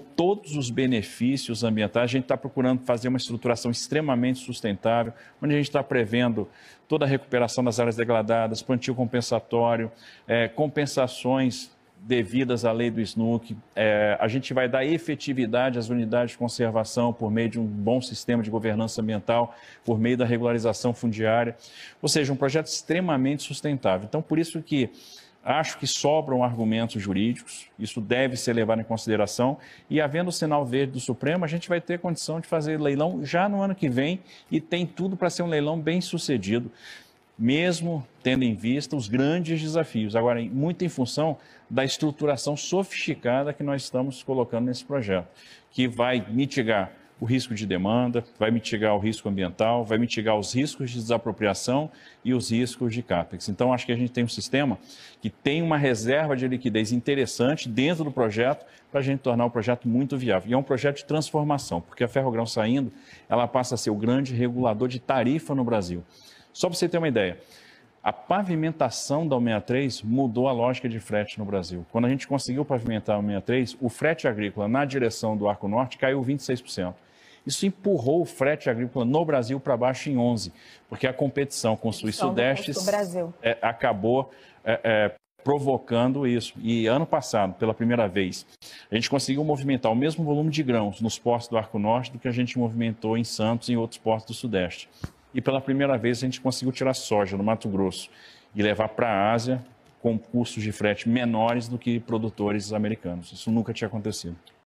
todos os benefícios ambientais. A gente está procurando fazer uma estruturação extremamente sustentável, onde a gente está prevendo toda a recuperação das áreas degradadas, plantio compensatório, é, compensações devidas à lei do SNUC. É, a gente vai dar efetividade às unidades de conservação por meio de um bom sistema de governança ambiental, por meio da regularização fundiária. Ou seja, um projeto extremamente sustentável. Então, por isso que Acho que sobram argumentos jurídicos, isso deve ser levado em consideração. E havendo o sinal verde do Supremo, a gente vai ter condição de fazer leilão já no ano que vem e tem tudo para ser um leilão bem sucedido, mesmo tendo em vista os grandes desafios. Agora, muito em função da estruturação sofisticada que nós estamos colocando nesse projeto, que vai mitigar o risco de demanda, vai mitigar o risco ambiental, vai mitigar os riscos de desapropriação e os riscos de CAPEX. Então, acho que a gente tem um sistema que tem uma reserva de liquidez interessante dentro do projeto para a gente tornar o projeto muito viável. E é um projeto de transformação, porque a Ferrogrão saindo, ela passa a ser o grande regulador de tarifa no Brasil. Só para você ter uma ideia, a pavimentação da 63 mudou a lógica de frete no Brasil. Quando a gente conseguiu pavimentar a 63, o frete agrícola na direção do Arco Norte caiu 26%. Isso empurrou o frete agrícola no Brasil para baixo em 11, porque a competição com o Sul e Sudeste é, acabou é, é, provocando isso. E ano passado, pela primeira vez, a gente conseguiu movimentar o mesmo volume de grãos nos portos do Arco Norte do que a gente movimentou em Santos e em outros portos do Sudeste. E pela primeira vez, a gente conseguiu tirar soja no Mato Grosso e levar para a Ásia com custos de frete menores do que produtores americanos. Isso nunca tinha acontecido.